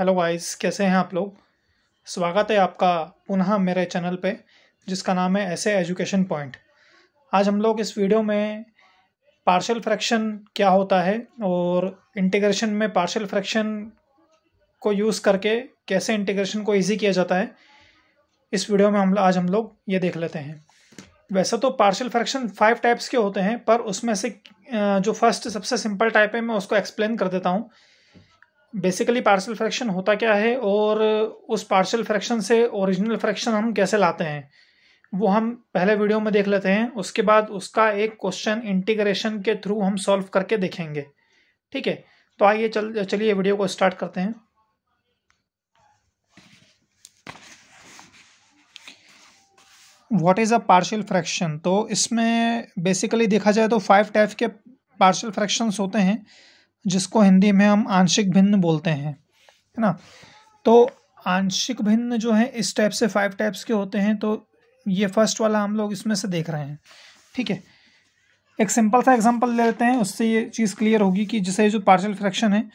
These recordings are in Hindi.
हेलो गाइस कैसे हैं आप लोग स्वागत है आपका पुनः मेरे चैनल पे जिसका नाम है ऐसे एजुकेशन पॉइंट आज हम लोग इस वीडियो में पार्शियल फ्रैक्शन क्या होता है और इंटीग्रेशन में पार्शियल फ्रैक्शन को यूज़ करके कैसे इंटीग्रेशन को इजी किया जाता है इस वीडियो में हम आज हम लोग ये देख लेते हैं वैसे तो पार्शियल फ्रैक्शन फाइव टाइप्स के होते हैं पर उसमें से जो फर्स्ट सबसे सिंपल टाइप है मैं उसको एक्सप्लेन कर देता हूँ बेसिकली पार्शल फ्रैक्शन होता क्या है और उस पार्शल फ्रैक्शन से ओरिजिनल फ्रैक्शन हम कैसे लाते हैं वो हम पहले वीडियो में देख लेते हैं उसके बाद उसका एक क्वेश्चन इंटीग्रेशन के थ्रू हम सॉल्व करके देखेंगे ठीक है तो आइए चल चलिए वीडियो को स्टार्ट करते हैं what is a partial fraction तो इसमें बेसिकली देखा जाए तो फाइव टाइप के पार्शियल फ्रैक्शंस होते हैं जिसको हिंदी में हम आंशिक भिन्न बोलते हैं है ना तो आंशिक भिन्न जो है इस टाइप से फाइव टाइप्स के होते हैं तो ये फर्स्ट वाला हम लोग इसमें से देख रहे हैं ठीक है एक सिंपल सा एग्जांपल ले लेते हैं उससे ये चीज़ क्लियर होगी कि जैसे जो पार्शियल फ्रैक्शन है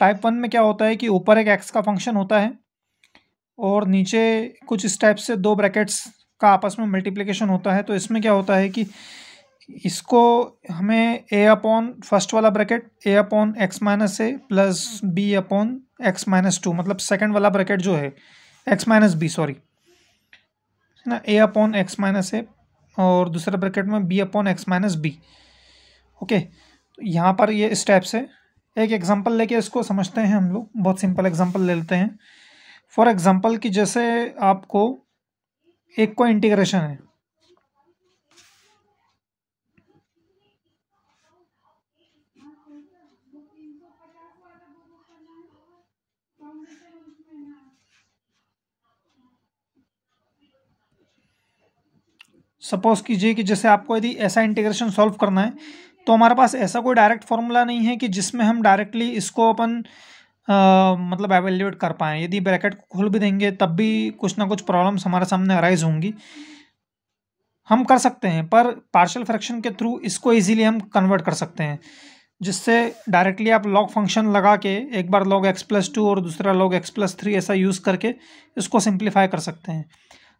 टाइप वन में क्या होता है कि ऊपर एक एक्स का फंक्शन होता है और नीचे कुछ इस टाइप से दो ब्रैकेट्स का आपस में मल्टीप्लिकेशन होता है तो इसमें क्या होता है कि इसको हमें ए अपॉन फर्स्ट वाला bracket A upon X minus A plus B upon X minus two मतलब सेकंड वाला ब्रैकेट जो है एक्स माइनस बी सॉरी है ना A upon X minus A और दूसरे ब्रैकेट में B upon X minus B okay तो यहाँ पर ये स्टेप्स है एक एग्जांपल लेके इसको समझते हैं हम लोग बहुत सिंपल एग्जांपल ले लेते हैं फॉर एग्ज़ाम्पल कि जैसे आपको एक को इंटीग्रेशन है सपोज कीजिए कि जैसे आपको यदि ऐसा इंटीग्रेशन सॉल्व करना है तो हमारे पास ऐसा कोई डायरेक्ट फॉर्मूला नहीं है कि जिसमें हम डायरेक्टली इसको अपन मतलब एवेल्यूएट कर पाएँ यदि ब्रैकेट को खोल भी देंगे तब भी कुछ ना कुछ प्रॉब्लम्स हमारे सामने अराइज होंगी हम कर सकते हैं पर पार्शल फ्रैक्शन के थ्रू इसको इजीली हम कन्वर्ट कर सकते हैं जिससे डायरेक्टली आप लॉग फंक्शन लगा के एक बार लॉग एक्स प्लस टू और दूसरा लॉग एक्स प्लस थ्री ऐसा यूज़ करके इसको सिंप्लीफाई कर सकते हैं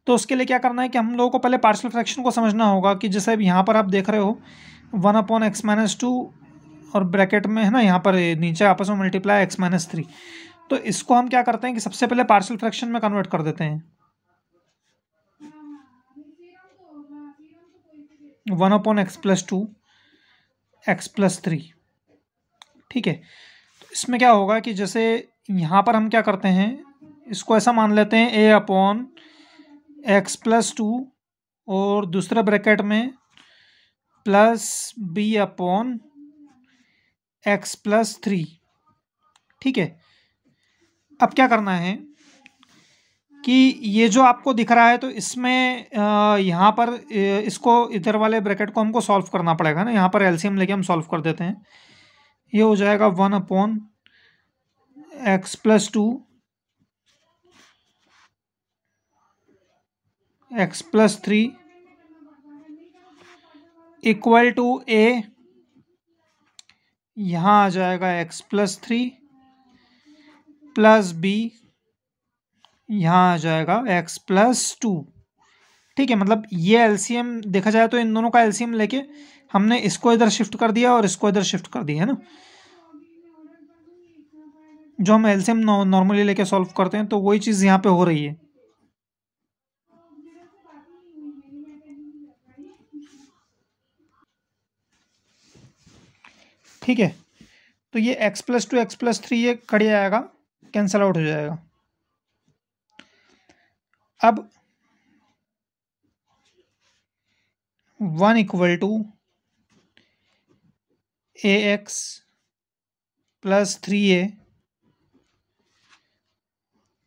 तो उसके लिए क्या करना है कि हम लोगों को पहले पार्शियल फ्रैक्शन को समझना होगा कि जैसे अब यहाँ पर आप देख रहे हो one upon X minus two और ब्रैकेट में है ना यहाँ पर नीचे आपस में मल्टीप्लाई एक्स माइनस थ्री तो इसको हम क्या करते हैं कि सबसे पहले पार्शियल फ्रैक्शन में कन्वर्ट कर देते हैं one upon x plus two x plus three ठीक है तो इसमें क्या होगा कि जैसे यहाँ पर हम क्या करते हैं इसको ऐसा मान लेते हैं A upon x plus two और दूसरे ब्रैकेट में plus B upon x plus three ठीक है अब क्या करना है कि ये जो आपको दिख रहा है तो इसमें यहाँ पर इसको इधर वाले ब्रैकेट को हमको सॉल्व करना पड़ेगा ना यहाँ पर एलसीएम लेके हम सॉल्व कर देते हैं ये हो जाएगा one upon x plus two x plus three equal to a यहाँ आ जाएगा x plus three plus b यहाँ आ जाएगा एक्स प्लस टू ठीक है मतलब ये एलसीएम देखा जाए तो इन दोनों का एलसीएम लेके हमने इसको इधर शिफ्ट कर दिया और इसको इधर शिफ्ट कर दिया है ना जो हम एलसीएम नॉर्मली लेके सॉल्व करते हैं तो वही चीज़ यहाँ पे हो रही है ठीक है तो ये x plus two x plus three ये कट जाएगा कैंसल आउट हो जाएगा अब one equal to a x plus three a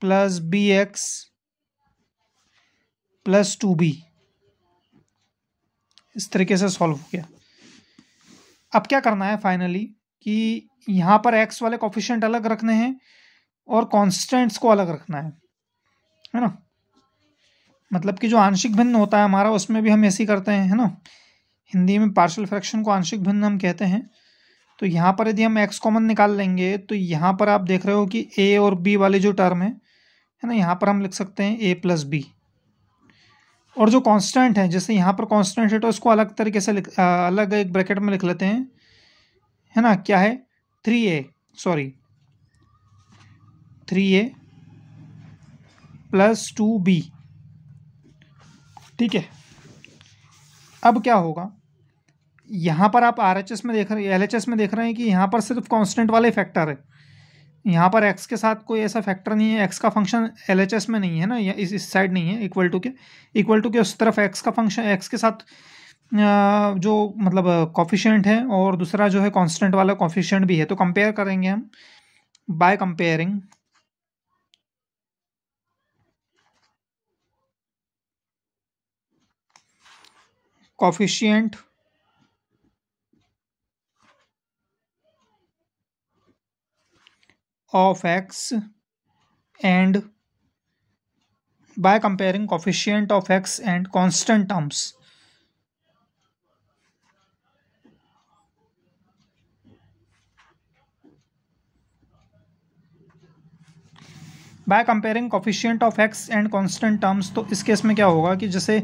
plus b x plus two b इस तरीके से सॉल्व हो गया अब क्या करना है फाइनली कि यहाँ पर एक्स वाले कॉफिशेंट अलग रखने हैं और कॉन्स्टेंट्स को अलग रखना है है ना मतलब कि जो आंशिक भिन्न होता है हमारा उसमें भी हम ऐसे ही करते हैं है ना हिंदी में पार्शल फ्रैक्शन को आंशिक भिन्न हम कहते हैं तो यहाँ पर यदि हम एक्स कॉमन निकाल लेंगे तो यहाँ पर आप देख रहे हो कि ए और बी वाले जो टर्म है है ना यहाँ पर हम लिख सकते हैं ए प्लस बी और जो कांस्टेंट है जैसे यहाँ पर कांस्टेंट है तो इसको अलग तरीके से लिख आ, अलग एक ब्रैकेट में लिख लेते हैं है ना क्या है three a sorry three a plus two b ठीक है अब क्या होगा यहाँ पर आप आर एच एस में देख रहे हैं एलएचएस में देख रहे हैं कि यहाँ पर सिर्फ कांस्टेंट वाले फैक्टर है यहाँ पर एक्स के साथ कोई ऐसा फैक्टर नहीं है एक्स का फंक्शन एल एच एस में नहीं है ना या इस इस साइड नहीं है इक्वल टू के इक्वल टू के उस तरफ एक्स का फंक्शन एक्स के साथ जो मतलब कॉफिशेंट है और दूसरा जो है कांस्टेंट वाला कॉफिशेंट भी है तो कंपेयर करेंगे हम by comparing coefficient of x and by comparing coefficient of x and constant terms. By comparing coefficient of x and constant terms तो इस केस में क्या होगा कि जैसे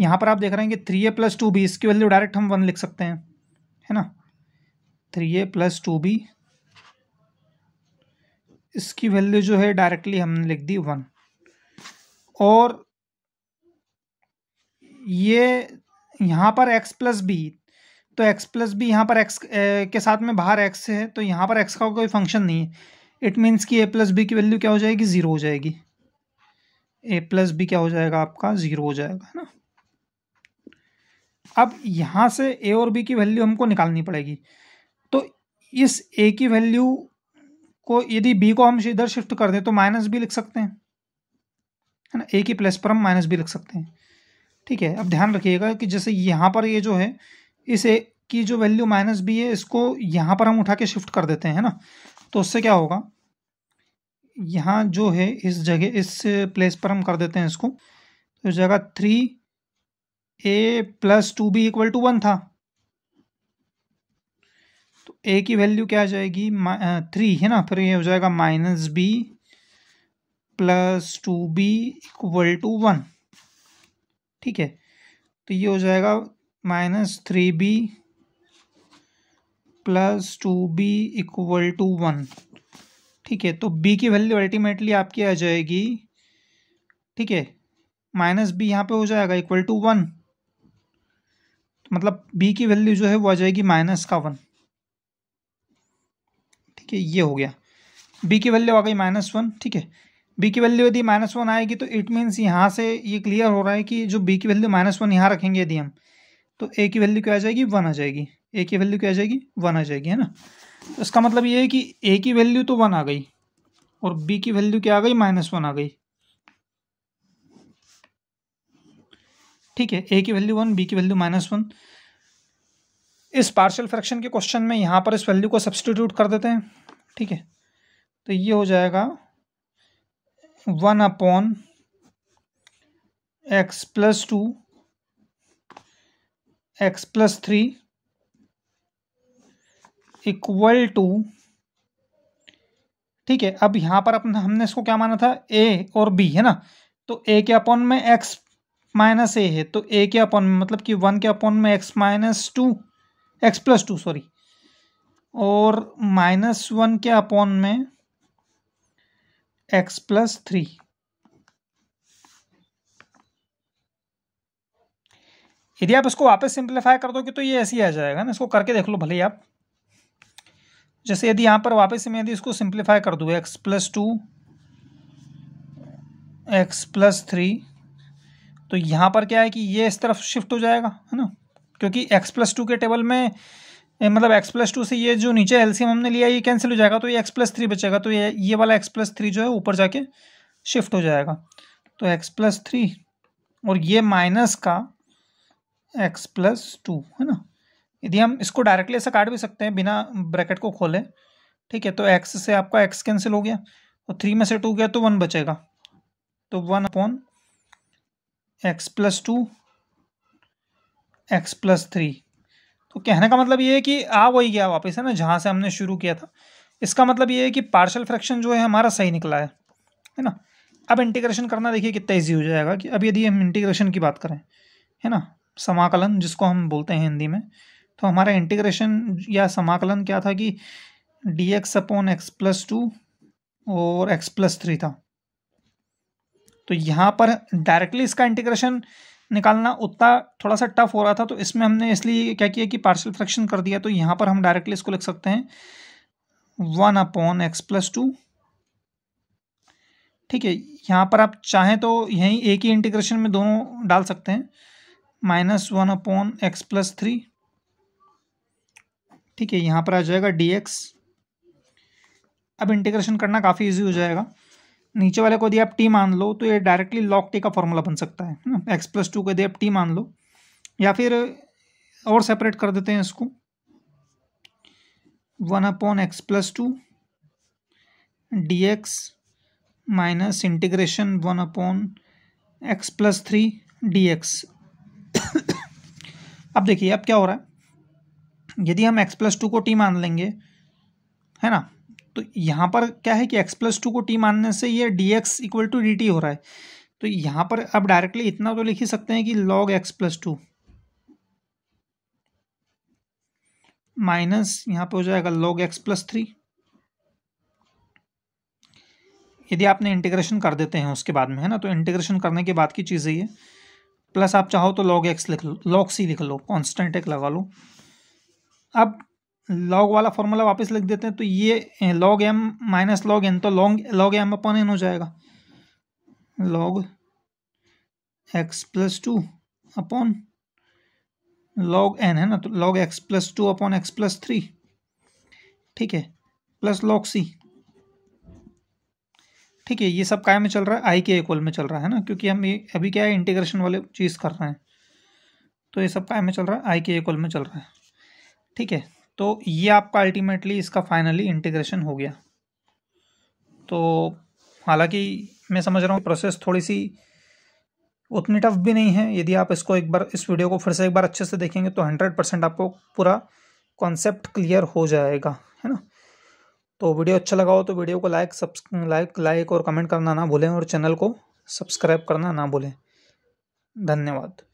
यहाँ पर आप देख रहे हैं कि three a plus two b इसकी वैल्यू डायरेक्ट हम वन लिख सकते हैं है ना three a plus two b इसकी वैल्यू जो है डायरेक्टली हमने लिख दी वन और ये यहाँ पर एक्स प्लस बी तो एक्स प्लस बी यहाँ पर एक्स के साथ में बाहर एक्स है तो यहाँ पर एक्स का कोई फंक्शन नहीं है इट मीन्स कि ए प्लस बी की वैल्यू क्या हो जाएगी ज़ीरो हो जाएगी ए प्लस बी क्या हो जाएगा आपका ज़ीरो हो जाएगा है ना अब यहाँ से ए और बी की वैल्यू हमको निकालनी पड़ेगी तो इस ए की वैल्यू को यदि बी को हम इधर शिफ्ट कर दें तो माइनस भी लिख सकते हैं है ना ए की प्लस पर हम माइनस भी लिख सकते हैं ठीक है अब ध्यान रखिएगा कि जैसे यहाँ पर ये जो है इस ए की जो वैल्यू माइनस बी है इसको यहाँ पर हम उठा के शिफ्ट कर देते हैं है ना तो उससे क्या होगा यहाँ जो है इस जगह इस प्लेस पर हम कर देते हैं इसको तो जगह three a plus two b equal to one था तो ए की वैल्यू क्या आ जाएगी थ्री है ना फिर ये हो जाएगा minus b plus two b equal to one ठीक है तो ये हो जाएगा minus three b plus two b equal to one ठीक है तो बी की वैल्यू अल्टीमेटली आपकी आ जाएगी ठीक है माइनस बी यहाँ पे हो जाएगा इक्वल टू वन मतलब बी की वैल्यू जो है वो आ जाएगी माइनस का वन ठीक है ये हो गया बी की वैल्यू आ गई माइनस वन ठीक है बी की वैल्यू यदि माइनस वन आएगी तो इट मीन्स यहाँ से ये क्लियर हो रहा है कि जो बी की वैल्यू माइनस वन यहाँ रखेंगे यदि हम तो ए की वैल्यू क्या आ जाएगी वन आ जाएगी ए की वैल्यू क्या आ जाएगी वन आ जाएगी है ना तो इसका मतलब ये है कि ए की वैल्यू तो वन आ गई और बी की वैल्यू क्या आ गई माइनस वन आ गई ठीक है ए की वैल्यू वन बी की वैल्यू माइनस वन इस पार्शल फ्रैक्शन के क्वेश्चन में यहाँ पर इस वैल्यू को सब्सटीट्यूट कर देते हैं ठीक है तो ये हो जाएगा one upon x plus two x plus three equal to ठीक है अब यहाँ पर अपने हमने इसको क्या माना था ए और बी है ना तो ए के अपॉन में एक्स माइनस ए है तो ए के अपॉन में मतलब कि वन के अपॉन में x minus two x plus two sorry और माइनस वन के अपॉन में एक्स प्लस थ्री यदि आप इसको वापस सिंप्लीफाई कर दोगे तो ये ऐसे ही आ जाएगा ना इसको करके देख लो भले ही आप जैसे यदि यहां पर वापस मैं यदि इसको सिंप्लीफाई कर दू x plus two x plus three तो यहां पर क्या है कि ये इस तरफ शिफ्ट हो जाएगा है ना क्योंकि एक्स प्लस टू के टेबल में मतलब एक्स प्लस टू से ये जो नीचे एलसीएम हमने लिया ये कैंसिल हो जाएगा तो ये एक्स प्लस थ्री बचेगा तो ये ये वाला एक्स प्लस थ्री जो है ऊपर जाके शिफ्ट हो जाएगा तो एक्स प्लस थ्री और ये माइनस का एक्स प्लस टू है ना यदि हम इसको डायरेक्टली ऐसा काट भी सकते हैं बिना ब्रैकेट को खोले ठीक है तो एक्स से आपका एक्स कैंसिल हो गया और तो थ्री में से टू गया तो वन बचेगा तो one upon x plus two x plus three तो कहने का मतलब ये है कि आ वही गया वापस है ना जहाँ से हमने शुरू किया था इसका मतलब ये है कि पार्शल फ्रैक्शन जो है हमारा सही निकला है है ना अब इंटीग्रेशन करना देखिए कितना ईजी हो जाएगा कि अब यदि हम इंटीग्रेशन की बात करें है ना समाकलन जिसको हम बोलते हैं हिंदी में तो हमारा इंटीग्रेशन या समाकलन क्या था कि d x upon x plus two और एक्स प्लस थ्री था तो यहाँ पर डायरेक्टली इसका इंटीग्रेशन निकालना उतना थोड़ा सा टफ हो रहा था तो इसमें हमने इसलिए क्या किया कि पार्शियल फ्रैक्शन कर दिया तो यहाँ पर हम डायरेक्टली इसको लिख सकते हैं one upon x plus two ठीक है यहाँ पर आप चाहें तो यहीं एक ही इंटीग्रेशन में दोनों डाल सकते हैं minus one upon x plus three ठीक है यहाँ पर आ जाएगा डी एक्स अब इंटीग्रेशन करना काफ़ी ईजी हो जाएगा नीचे वाले को यदि आप टी मान लो तो ये डायरेक्टली लॉक टी का फॉर्मूला बन सकता है ना एक्स प्लस टू को यदि आप टी मान लो या फिर और सेपरेट कर देते हैं इसको one upon x plus two d x minus integration one upon x plus three d x अब देखिए अब क्या हो रहा है यदि हम एक्स प्लस टू को टी मान लेंगे है ना तो यहाँ पर क्या है कि x प्लस टू को t मानने से ये d x equal to d हो रहा है तो यहाँ पर आप डायरेक्टली इतना तो लिख ही सकते हैं कि log x plus two minus यहाँ पे हो जाएगा log x प्लस थ्री यदि आपने इंटीग्रेशन कर देते हैं उसके बाद में है ना तो इंटीग्रेशन करने के बाद की चीज़ है ये प्लस आप चाहो तो log x लिख लो लॉग सी लिख लो कॉन्स्टेंट एक लगा लो अब लॉग वाला फॉर्मूला वापस लिख देते हैं तो ये log m minus log n तो log log m upon n हो जाएगा log x plus two upon log n है ना तो log x plus two upon x plus three ठीक है प्लस लॉग सी ठीक है ये सब काय में चल रहा है आई के इक्वल में चल रहा है ना क्योंकि हम ये अभी क्या है इंटीग्रेशन वाले चीज़ कर रहे हैं तो ये सब काय में चल रहा है आई के इक्वल में चल रहा है ठीक है तो ये आपका अल्टीमेटली इसका फाइनली इंटीग्रेशन हो गया तो हालांकि मैं समझ रहा हूँ प्रोसेस थोड़ी सी उतनी टफ भी नहीं है यदि आप इसको एक बार इस वीडियो को फिर से एक बार अच्छे से देखेंगे तो हंड्रेड परसेंट आपको पूरा कॉन्सेप्ट क्लियर हो जाएगा है ना तो वीडियो अच्छा लगा हो तो वीडियो को लाइक सब्स लाइक लाइक और कमेंट करना ना भूलें और चैनल को सब्सक्राइब करना ना भूलें धन्यवाद